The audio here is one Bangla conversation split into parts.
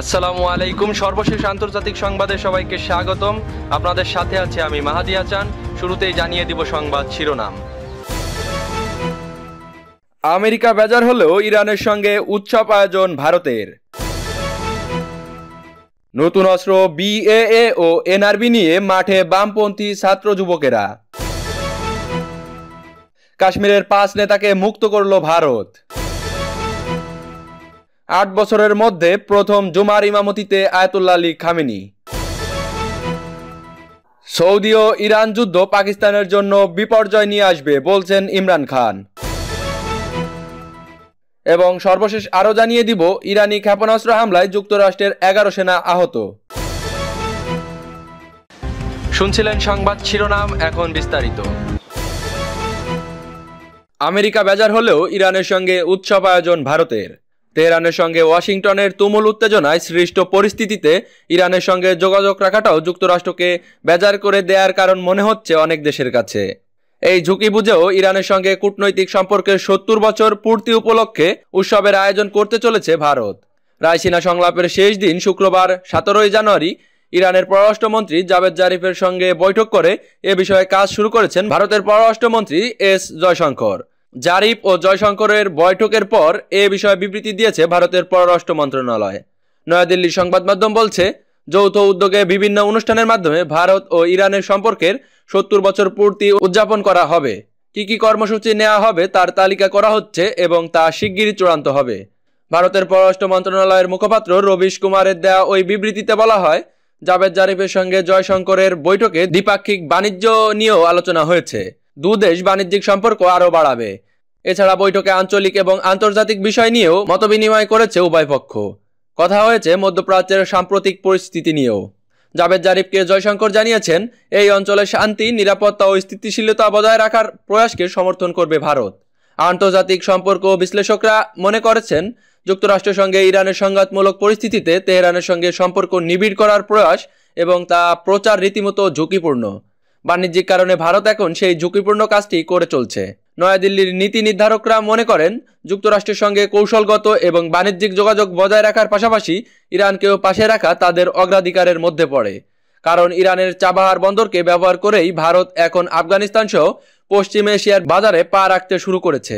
আসসালামু আলাইকুম সর্বশেষ আন্তর্জাতিক সংবাদে সবাইকে স্বাগতম আপনাদের সাথে আছে আমি মাহাদি আচান শুরুতেই জানিয়ে দিব সংবাদ শিরোনাম আমেরিকা বেজার হলেও ইরানের সঙ্গে উৎসব আয়োজন ভারতের নতুন অস্ত্র বিএএ ও এনআরবি নিয়ে মাঠে বামপন্থী ছাত্র যুবকেরা কাশ্মীরের পাঁচ নেতাকে মুক্ত করল ভারত আট বছরের মধ্যে প্রথম জুমার ইমামতিতে আয়তুল্লা আলী খামেনি সৌদি ও ইরান যুদ্ধ পাকিস্তানের জন্য বিপর্যয় নিয়ে আসবে বলছেন ইমরান খান এবং সর্বশেষ আরও জানিয়ে দিব ইরানি ক্ষেপণাস্ত্র হামলায় যুক্তরাষ্ট্রের এগারো সেনা আহত শুনছিলেন সংবাদ শিরোনাম এখন বিস্তারিত আমেরিকা বেজার হলেও ইরানের সঙ্গে উৎসব আয়োজন ভারতের তেহরানের সঙ্গে ওয়াশিংটনের তুমুল উত্তেজনায় সৃষ্ট পরিস্থিতিতে ইরানের সঙ্গে যোগাযোগ রাখাটাও যুক্তরাষ্ট্রকে বেজার করে দেয়ার কারণ মনে হচ্ছে অনেক দেশের কাছে এই ঝুঁকি বুঝেও ইরানের সঙ্গে কূটনৈতিক সম্পর্কের সত্তর বছর পূর্তি উপলক্ষে উৎসবের আয়োজন করতে চলেছে ভারত রায়সিনা সংলাপের শেষ দিন শুক্রবার সতেরোই জানুয়ারি ইরানের পররাষ্ট্রমন্ত্রী জাভেদ জারিফের সঙ্গে বৈঠক করে এ বিষয়ে কাজ শুরু করেছেন ভারতের পররাষ্ট্রমন্ত্রী এস জয়শঙ্কর জারিফ ও জয়শঙ্করের বৈঠকের পর এ বিষয়ে বিবৃতি দিয়েছে ভারতের পররাষ্ট্র মন্ত্রণালয় নয়াদিল্লির সংবাদ মাধ্যম বলছে যৌথ উদ্যোগে বিভিন্ন অনুষ্ঠানের মাধ্যমে ভারত ও ইরানের সম্পর্কের সত্তর বছর পূর্তি উদযাপন করা হবে কি কি কর্মসূচি নেওয়া হবে তার তালিকা করা হচ্ছে এবং তা শিগগিরই চূড়ান্ত হবে ভারতের পররাষ্ট্র মন্ত্রণালয়ের মুখপাত্র রবিশ কুমারের দেয়া ওই বিবৃতিতে বলা হয় জাভেদ জারিফের সঙ্গে জয়শঙ্করের বৈঠকে দ্বিপাক্ষিক বাণিজ্য নিয়েও আলোচনা হয়েছে দুদেশ বাণিজ্যিক সম্পর্ক আরও বাড়াবে এছাড়া বৈঠকে আঞ্চলিক এবং আন্তর্জাতিক বিষয় নিয়েও মতবিনিময় করেছে উভয় পক্ষ কথা হয়েছে মধ্যপ্রাচ্যের সাম্প্রতিক পরিস্থিতি নিয়েও জাবেদ জারিফকে জয়শঙ্কর জানিয়েছেন এই অঞ্চলে শান্তি নিরাপত্তা ও স্থিতিশীলতা বজায় রাখার প্রয়াসকে সমর্থন করবে ভারত আন্তর্জাতিক সম্পর্ক বিশ্লেষকরা মনে করেছেন যুক্তরাষ্ট্রের সঙ্গে ইরানের সংঘাতমূলক পরিস্থিতিতে তেহরানের সঙ্গে সম্পর্ক নিবিড় করার প্রয়াস এবং তা প্রচার রীতিমতো ঝুঁকিপূর্ণ বাণিজ্যিক কারণে ভারত এখন সেই ঝুঁকিপূর্ণ কাজটি করে চলছে নয়াদিল্লির নীতি নির্ধারকরা মনে করেন যুক্তরাষ্ট্রের সঙ্গে কৌশলগত এবং বাণিজ্যিক যোগাযোগ বজায় রাখার পাশাপাশি ইরানকেও পাশে রাখা তাদের অগ্রাধিকারের মধ্যে পড়ে কারণ ইরানের চাবাহার বন্দরকে ব্যবহার করেই ভারত এখন আফগানিস্তান সহ পশ্চিম এশিয়ার বাজারে পা রাখতে শুরু করেছে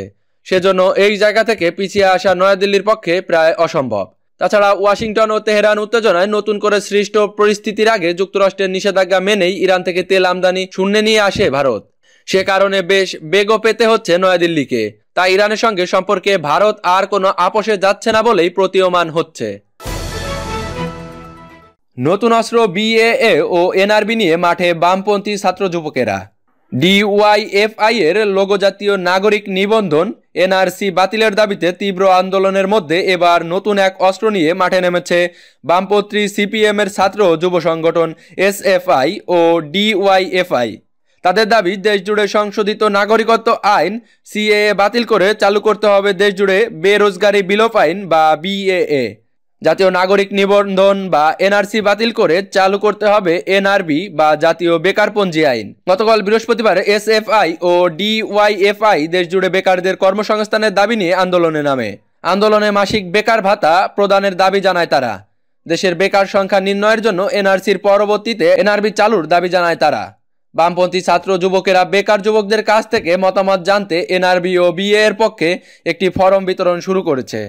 সেজন্য এই জায়গা থেকে পিছিয়ে আসা নয়াদিল্লির পক্ষে প্রায় অসম্ভব তাছাড়া ওয়াশিংটন ও তেহরান উত্তেজনায় নতুন করে সৃষ্ট পরিস্থিতির আগে যুক্তরাষ্ট্রের নিষেধাজ্ঞা মেনেই ইরান থেকে তেল আমদানি শূন্যে নিয়ে আসে ভারত সে কারণে বেশ বেগও পেতে হচ্ছে নয়াদিল্লিকে তাই ইরানের সঙ্গে সম্পর্কে ভারত আর কোনো আপোষে যাচ্ছে না বলেই প্রতীয়মান হচ্ছে নতুন অস্ত্র বিএএ ও এনআরবি নিয়ে মাঠে বামপন্থী ছাত্র যুবকেরা ডিওয়াইএফআই এর লোগো জাতীয় নাগরিক নিবন্ধন এনআরসি বাতিলের দাবিতে তীব্র আন্দোলনের মধ্যে এবার নতুন এক অস্ত্র নিয়ে মাঠে নেমেছে বামপন্থী সিপিএমের ছাত্র যুব সংগঠন এসএফআই ও ডিওয়াইএফআই তাদের দাবি দেশজুড়ে সংশোধিত নাগরিকত্ব আইন সিএএ বাতিল করে চালু করতে হবে দেশজুড়ে বেরোজগারি বিলোপ আইন বা বিএএ জাতীয় নাগরিক নিবন্ধন বা এনআরসি বাতিল করে চালু করতে হবে এনআরবি বা জাতীয় বেকারপঞ্জি আইন গতকাল বৃহস্পতিবার এসএফআই ও ডিওয়াইএফআই দেশজুড়ে বেকারদের কর্মসংস্থানের দাবি নিয়ে আন্দোলনে নামে আন্দোলনে মাসিক বেকার ভাতা প্রদানের দাবি জানায় তারা দেশের বেকার সংখ্যা নির্ণয়ের জন্য এনআরসির পরবর্তীতে এনআরবি চালুর দাবি জানায় তারা বামপন্থী ছাত্র যুবকেরা বেকার যুবকদের কাছ থেকে মতামত জানতে এনআরবি ও বিএ এর পক্ষে একটি ফরম বিতরণ শুরু করেছে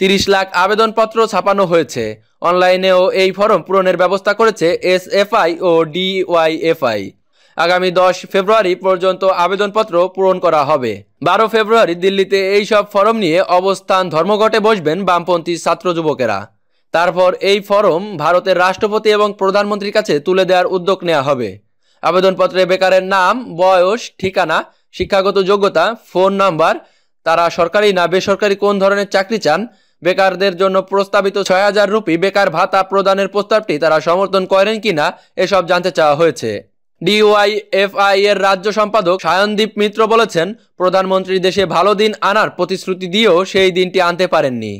তিরিশ লাখ আবেদনপত্র ছাপানো হয়েছে অনলাইনেও এই ফরম পূরণের ব্যবস্থা করেছে এসএফআই ও ডিওয়াইএফআই আগামী দশ ফেব্রুয়ারি পর্যন্ত আবেদনপত্র পূরণ করা হবে বারো ফেব্রুয়ারি দিল্লিতে এই সব ফরম নিয়ে অবস্থান ধর্মঘটে বসবেন বামপন্থী ছাত্র যুবকেরা তারপর এই ফরম ভারতের রাষ্ট্রপতি এবং প্রধানমন্ত্রীর কাছে তুলে দেওয়ার উদ্যোগ নেওয়া হবে আবেদনপত্রে বেকারের নাম বয়স ঠিকানা শিক্ষাগত যোগ্যতা ফোন নাম্বার তারা সরকারি না বেসরকারি কোন ধরনের চাকরি চান বেকারদের জন্য প্রস্তাবিত ছয় হাজার রুপি বেকার ভাতা প্রদানের প্রস্তাবটি তারা সমর্থন করেন কিনা এসব জানতে চাওয়া হয়েছে ডিওয়াই আই এর রাজ্য সম্পাদক সায়নদীপ মিত্র বলেছেন প্রধানমন্ত্রী দেশে ভালো দিন আনার প্রতিশ্রুতি দিয়েও সেই দিনটি আনতে পারেননি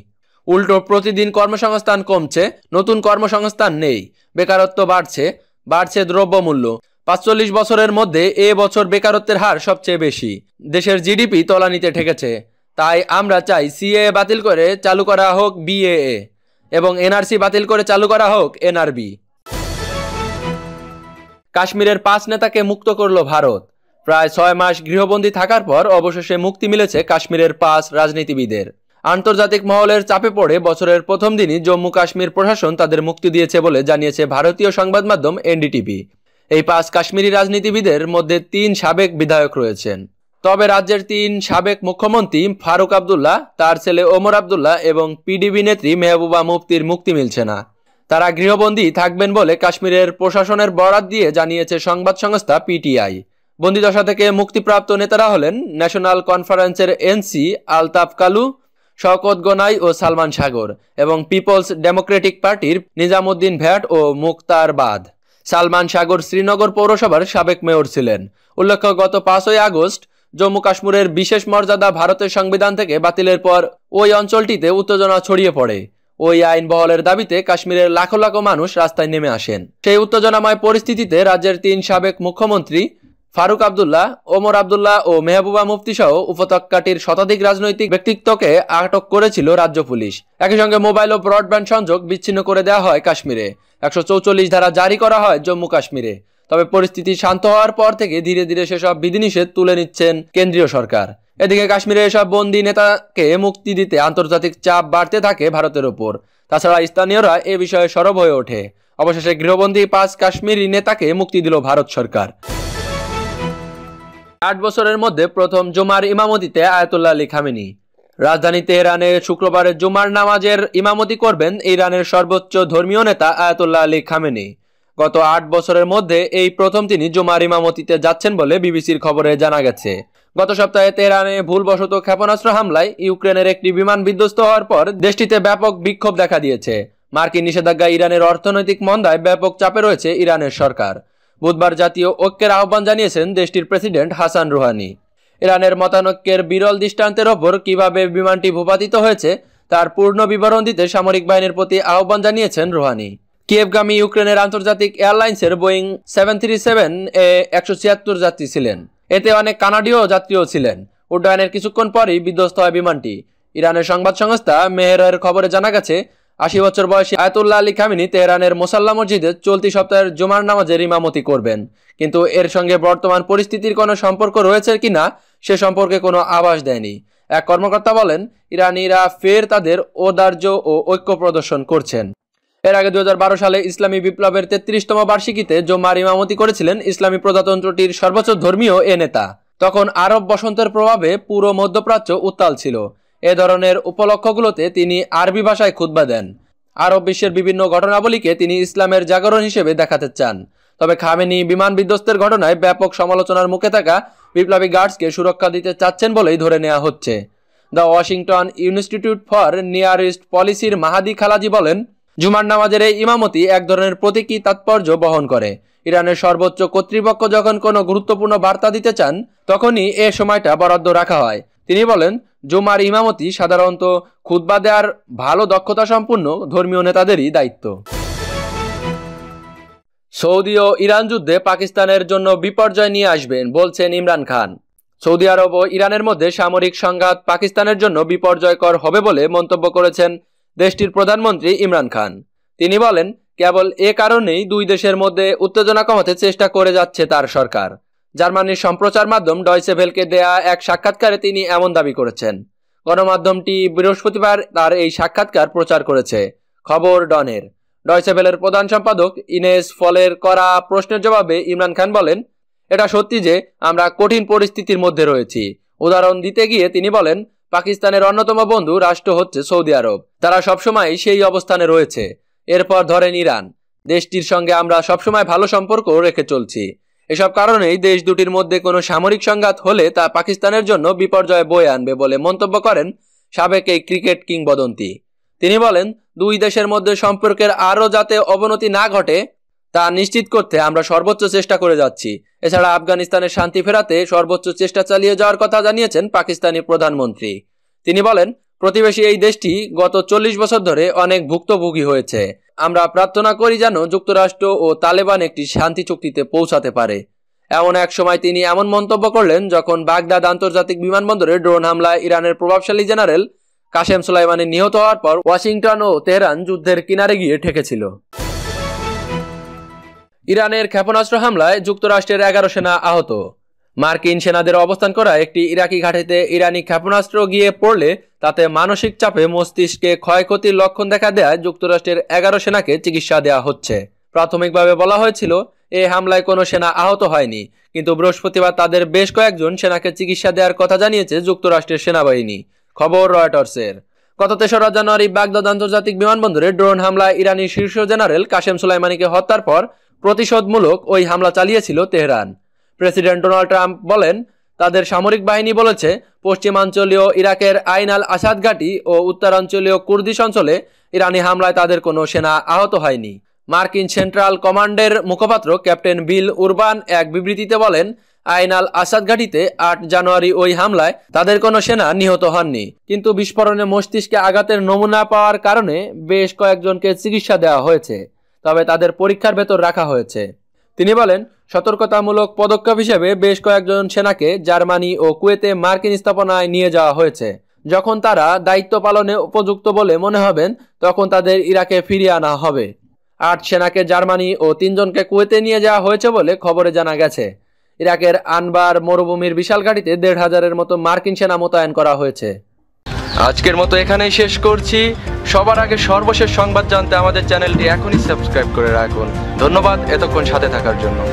উল্টো প্রতিদিন কর্মসংস্থান কমছে নতুন কর্মসংস্থান নেই বেকারত্ব বাড়ছে বাড়ছে দ্রব্যমূল্য পাঁচচল্লিশ বছরের মধ্যে এ বছর বেকারত্বের হার সবচেয়ে বেশি দেশের জিডিপি তলানিতে ঠেকেছে তাই আমরা চাই সিএ বাতিল করে চালু করা হোক বিএএ এবং এনআরসি বাতিল করে চালু করা হোক এনআরবি কাশ্মীরের পাঁচ নেতাকে মুক্ত করল ভারত প্রায় ছয় মাস গৃহবন্দী থাকার পর অবশেষে মুক্তি মিলেছে কাশ্মীরের পাঁচ রাজনীতিবিদের আন্তর্জাতিক মহলের চাপে পড়ে বছরের প্রথম দিনই জম্মু কাশ্মীর প্রশাসন তাদের মুক্তি দিয়েছে বলে জানিয়েছে ভারতীয় সংবাদ মাধ্যম এনডিটিভি এই পাঁচ কাশ্মীরি রাজনীতিবিদের মধ্যে তিন সাবেক বিধায়ক রয়েছেন তবে রাজ্যের তিন সাবেক মুখ্যমন্ত্রী ফারুক আবদুল্লাহ তার ছেলে ওমর আবদুল্লাহ এবং পিডিবি নেত্রী মেহবুবা মুফতির মুক্তি মিলছে না তারা গৃহবন্দী থাকবেন বলে কাশ্মীরের প্রশাসনের বরাত দিয়ে জানিয়েছে সংবাদ সংস্থা পিটিআই বন্দিদশা থেকে মুক্তিপ্রাপ্ত নেতারা হলেন ন্যাশনাল কনফারেন্সের এনসি আলতাফ কালু শওকত গনাই ও সালমান সাগর এবং পিপলস ডেমোক্রেটিক পার্টির নিজামুদ্দিন ভ্যাট ও মুক্তার বাদ সালমান সাগর শ্রীনগর পৌরসভার সাবেক মেয়র ছিলেন উল্লেখ্য গত পাঁচই আগস্ট জম্মু কাশ্মীরের বিশেষ মর্যাদা ভারতের সংবিধান থেকে বাতিলের পর ওই অঞ্চলটিতে উত্তেজনা ছড়িয়ে পড়ে ওই আইন বহলের দাবিতে কাশ্মীরের লাখো লাখো মানুষ রাস্তায় নেমে আসেন সেই উত্তেজনাময় পরিস্থিতিতে রাজ্যের তিন সাবেক মুখ্যমন্ত্রী ফারুক আবদুল্লাহ ওমর আবদুল্লাহ ও মেহবুবা মুফতি সহ উপত্যকাটির শতাধিক রাজনৈতিক ব্যক্তিত্বকে আটক করেছিল রাজ্য পুলিশ একই সঙ্গে মোবাইল ও ব্রডব্যান্ড সংযোগ বিচ্ছিন্ন করে দেওয়া হয় কাশ্মীরে একশো ধারা জারি করা হয় জম্মু কাশ্মীরে তবে পরিস্থিতি শান্ত হওয়ার পর থেকে ধীরে ধীরে সেসব বিধিনিষেধ তুলে নিচ্ছেন কেন্দ্রীয় সরকার এদিকে কাশ্মীরে এসব বন্দি নেতাকে মুক্তি দিতে আন্তর্জাতিক চাপ বাড়তে থাকে ভারতের ওপর তাছাড়া স্থানীয়রা এ বিষয়ে সরব হয়ে ওঠে অবশেষে গৃহবন্দী পাঁচ কাশ্মীরি নেতাকে মুক্তি দিল ভারত সরকার আট বছরের মধ্যে প্রথম জমার ইমামতিতে আয়াতুল্লাহ আলী খামিনী রাজধানী তেহরানে শুক্রবারের জুমার নামাজের ইমামতি করবেন ইরানের সর্বোচ্চ ধর্মীয় নেতা আয়াতুল্লাহ আলী খামেনি গত আট বছরের মধ্যে এই প্রথম তিনি জুমার ইমামতিতে যাচ্ছেন বলে বিবিসির খবরে জানা গেছে গত সপ্তাহে তেহরানে ভুলবশত ক্ষেপণাস্ত্র হামলায় ইউক্রেনের একটি বিমান বিধ্বস্ত হওয়ার পর দেশটিতে ব্যাপক বিক্ষোভ দেখা দিয়েছে মার্কিন নিষেধাজ্ঞা ইরানের অর্থনৈতিক মন্দায় ব্যাপক চাপে রয়েছে ইরানের সরকার বুধবার জাতীয় ঐক্যের আহ্বান জানিয়েছেন দেশটির প্রেসিডেন্ট হাসান রুহানি ইরানের মতানৈক্যের বিরল দৃষ্টান্তের ওপর কিভাবে বিমানটি ভূপাতিত হয়েছে তার পূর্ণ বিবরণ দিতে সামরিক বাহিনীর প্রতি আহ্বান জানিয়েছেন রোহানি কিয়েভগামী ইউক্রেনের আন্তর্জাতিক এয়ারলাইন্সের বোয়িং সেভেন থ্রি সেভেন এ একশো ছিয়াত্তর যাত্রী ছিলেন এতে অনেক কানাডীয় যাত্রীও ছিলেন উড্ডয়নের কিছুক্ষণ পরই বিধ্বস্ত হয় বিমানটি ইরানের সংবাদ সংস্থা মেহরের খবরে জানা গেছে আশি বছর বয়সী আয়তুল্লাহ আলী খামিনি তেহরানের মোসাল্লা মসজিদে চলতি সপ্তাহের জুমার নামাজের ইমামতি করবেন কিন্তু এর সঙ্গে বর্তমান পরিস্থিতির কোনো সম্পর্ক রয়েছে কিনা সে সম্পর্কে কোনো আভাস দেয়নি এক কর্মকর্তা বলেন ইরানিরা ফের তাদের ওদার্য ও ঐক্য প্রদর্শন করছেন এর আগে দু সালে ইসলামী বিপ্লবের তেত্রিশতম বার্ষিকীতে জোমার ইমামতি করেছিলেন ইসলামী প্রজাতন্ত্রটির সর্বোচ্চ ধর্মীয় এ নেতা তখন আরব বসন্তের প্রভাবে পুরো মধ্যপ্রাচ্য উত্তাল ছিল এ ধরনের উপলক্ষগুলোতে তিনি আরবি ভাষায় খুদ্া দেন আরব বিশ্বের বিভিন্ন ঘটনাবলীকে তিনি ইসলামের জাগরণ হিসেবে দেখাতে চান তবে খামেনি বিমান বিধ্বস্তের ঘটনায় ব্যাপক সমালোচনার মুখে থাকা বিপ্লবী গার্ডসকে সুরক্ষা দিতে চাচ্ছেন বলেই ধরে নেওয়া হচ্ছে the Washington Institute for Near East পলিসির মাহাদি খালাজি বলেন জুমার নামাজের এই ইমামতি এক ধরনের প্রতীকী তাৎপর্য বহন করে ইরানের সর্বোচ্চ কর্তৃপক্ষ যখন কোনো গুরুত্বপূর্ণ বার্তা দিতে চান তখনই এ সময়টা বরাদ্দ রাখা হয় তিনি বলেন জুমার ইমামতি সাধারণত খুদ্া দেওয়ার ভালো দক্ষতা সম্পন্ন ধর্মীয় নেতাদেরই দায়িত্ব সৌদি ও ইরান যুদ্ধে পাকিস্তানের জন্য বিপর্যয় নিয়ে আসবেন বলছেন ইমরান খান সৌদি আরব ও ইরানের মধ্যে সামরিক সংঘাত পাকিস্তানের জন্য বিপর্যয়কর হবে বলে মন্তব্য করেছেন দেশটির প্রধানমন্ত্রী ইমরান খান তিনি বলেন কেবল এ কারণেই দুই দেশের মধ্যে উত্তেজনা কমাতে চেষ্টা করে যাচ্ছে তার সরকার জার্মানির সম্প্রচার মাধ্যম ডয়সেভেলকে দেয়া এক সাক্ষাৎকারে তিনি এমন দাবি করেছেন গণমাধ্যমটি বৃহস্পতিবার তার এই সাক্ষাৎকার প্রচার করেছে খবর ডনের ডয়সেভেলের প্রধান সম্পাদক ইনেস ফলের করা প্রশ্নের জবাবে ইমরান খান বলেন এটা সত্যি যে আমরা কঠিন পরিস্থিতির মধ্যে রয়েছি উদাহরণ দিতে গিয়ে তিনি বলেন পাকিস্তানের অন্যতম বন্ধু রাষ্ট্র হচ্ছে সৌদি আরব তারা সবসময় সেই অবস্থানে রয়েছে এরপর ধরেন ইরান দেশটির সঙ্গে আমরা সবসময় ভালো সম্পর্ক রেখে চলছি এসব কারণেই দেশ দুটির মধ্যে কোনো সামরিক সংঘাত হলে তা পাকিস্তানের জন্য বিপর্যয় বয়ে আনবে বলে মন্তব্য করেন সাবেক এই ক্রিকেট কিংবদন্তি তিনি বলেন দুই দেশের মধ্যে সম্পর্কের আরও যাতে অবনতি না ঘটে তা নিশ্চিত করতে আমরা সর্বোচ্চ চেষ্টা করে যাচ্ছি এছাড়া আফগানিস্তানের শান্তি ফেরাতে সর্বোচ্চ চেষ্টা চালিয়ে যাওয়ার কথা জানিয়েছেন পাকিস্তানি প্রধানমন্ত্রী তিনি বলেন প্রতিবেশী এই দেশটি গত চল্লিশ বছর ধরে অনেক ভুক্তভোগী হয়েছে আমরা প্রার্থনা করি যেন যুক্তরাষ্ট্র ও তালেবান একটি শান্তি চুক্তিতে পৌঁছাতে পারে এমন এক সময় তিনি এমন মন্তব্য করলেন যখন বাগদাদ আন্তর্জাতিক বিমানবন্দরে ড্রোন হামলায় ইরানের প্রভাবশালী জেনারেল কাশেম সুলাইমানের নিহত হওয়ার পর ওয়াশিংটন ও তেহরান যুদ্ধের কিনারে গিয়ে ঠেকেছিল ইরানের ক্ষেপণাস্ত্র হামলায় যুক্তরাষ্ট্রের এগারো সেনা আহত মার্কিন সেনাদের অবস্থান করা একটি ইরাকি ঘাটিতে ইরানি ক্ষেপণাস্ত্র গিয়ে পড়লে তাতে মানসিক চাপে মস্তিষ্কে ক্ষয়ক্ষতির লক্ষণ দেখা দেয় যুক্তরাষ্ট্রের এগারো সেনাকে চিকিৎসা দেওয়া হচ্ছে প্রাথমিকভাবে বলা হয়েছিল এই হামলায় কোনো সেনা আহত হয়নি কিন্তু বৃহস্পতিবার তাদের বেশ কয়েকজন সেনাকে চিকিৎসা দেওয়ার কথা জানিয়েছে যুক্তরাষ্ট্রের সেনাবাহিনী খবর রয়টার্সের গত তেসরা জানুয়ারি বাগদাদ আন্তর্জাতিক বিমানবন্দরে ড্রোন হামলায় ইরানি শীর্ষ জেনারেল কাশেম সুলাইমানিকে হত্যার পর প্রতিশোধমূলক ওই হামলা চালিয়েছিল তেহরান প্রেসিডেন্ট ডোনাল্ড ট্রাম্প বলেন তাদের সামরিক বাহিনী বলেছে পশ্চিমাঞ্চলীয় ইরাকের আইন আল আসাদ ঘাটি ও উত্তরাঞ্চলীয় কুর্দিস অঞ্চলে ইরানি হামলায় তাদের কোনো সেনা আহত হয়নি মার্কিন সেন্ট্রাল কমান্ডের মুখপাত্র ক্যাপ্টেন বিল উরবান এক বিবৃতিতে বলেন আইন আল আসাদ ঘাটিতে আট জানুয়ারি ওই হামলায় তাদের কোনো সেনা নিহত হননি কিন্তু বিস্ফোরণে মস্তিষ্কে আঘাতের নমুনা পাওয়ার কারণে বেশ কয়েকজনকে চিকিৎসা দেওয়া হয়েছে তবে তাদের পরীক্ষার ভেতর রাখা হয়েছে তিনি বলেন সতর্কতামূলক পদক্ষেপ হিসেবে বেশ কয়েকজন সেনাকে জার্মানি ও কুয়েতে মার্কিন স্থাপনায় নিয়ে যাওয়া হয়েছে যখন তারা দায়িত্ব পালনে উপযুক্ত বলে মনে হবেন তখন তাদের ইরাকে ফিরিয়ে আনা হবে আট সেনাকে জার্মানি ও তিনজনকে কুয়েতে নিয়ে যাওয়া হয়েছে বলে খবরে জানা গেছে ইরাকের আনবার মরুভূমির বিশাল ঘাটিতে দেড় হাজারের মতো মার্কিন সেনা মোতায়েন করা হয়েছে আজকের মতো এখানেই শেষ করছি সবার আগে সর্বশেষ সংবাদ জানতে আমাদের চ্যানেলটি এখনই সাবস্ক্রাইব করে রাখুন ধন্যবাদ এতক্ষণ সাথে থাকার জন্য